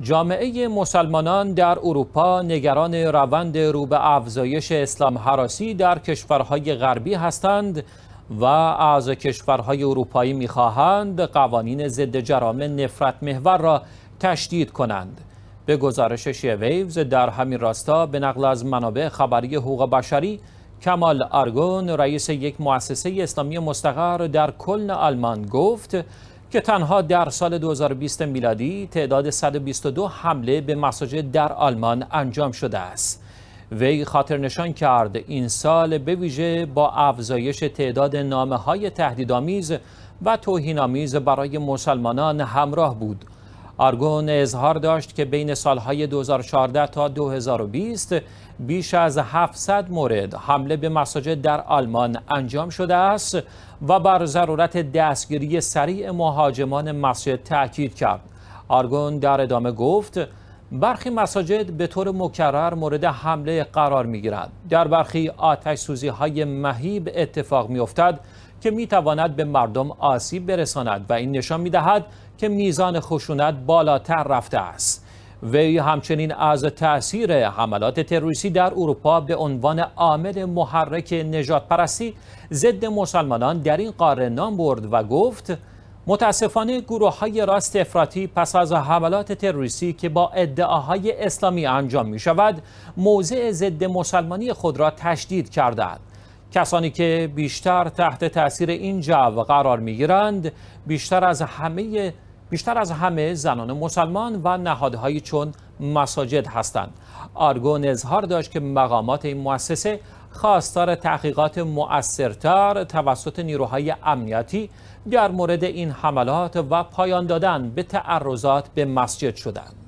جامعه مسلمانان در اروپا نگران روند رو به افزایش اسلام حراسی در کشورهای غربی هستند و از کشورهای اروپایی میخواهند قوانین ضد جرام نفرت محور را تشدید کنند به گزارش شیویوز در همین راستا به نقل از منابع خبری حقوق بشری کمال ارگون رئیس یک مؤسسه اسلامی مستقر در کلن آلمان گفت که تنها در سال 2020 میلادی تعداد 122 حمله به مساجد در آلمان انجام شده است. وی خاطر نشان کرد این سال به ویژه با افزایش تعداد نامه های تهدیدآمیز و توهینآمیز برای مسلمانان همراه بود. آرگون اظهار داشت که بین سالهای 2014 تا 2020 بیش از 700 مورد حمله به مساجد در آلمان انجام شده است و بر ضرورت دستگیری سریع مهاجمان مسجد تاکید کرد. آرگون در ادامه گفت برخی مساجد به طور مکرر مورد حمله قرار می در برخی آتش سوزی های مهیب اتفاق می افتد که می تواند به مردم آسیب برساند و این نشان می دهد که میزان خشونت بالاتر رفته است وی همچنین از تاثیر حملات تروریستی در اروپا به عنوان عامل محرک نجات پرستی ضد مسلمانان در این قاره نام برد و گفت متاسفانه گروه های راست افراطی پس از حملات تروریستی که با ادعاهای اسلامی انجام می شود موضع ضد مسلمانی خود را تشدید کردند کسانی که بیشتر تحت تاثیر این جو قرار می گیرند بیشتر از همه بیشتر از همه زنان مسلمان و نهادهایی چون مساجد هستند. آرگون اظهار داشت که مقامات این مؤسسه خواستار تحقیقات مؤثرتر توسط نیروهای امنیتی در مورد این حملات و پایان دادن به تعرضات به مسجد شدند.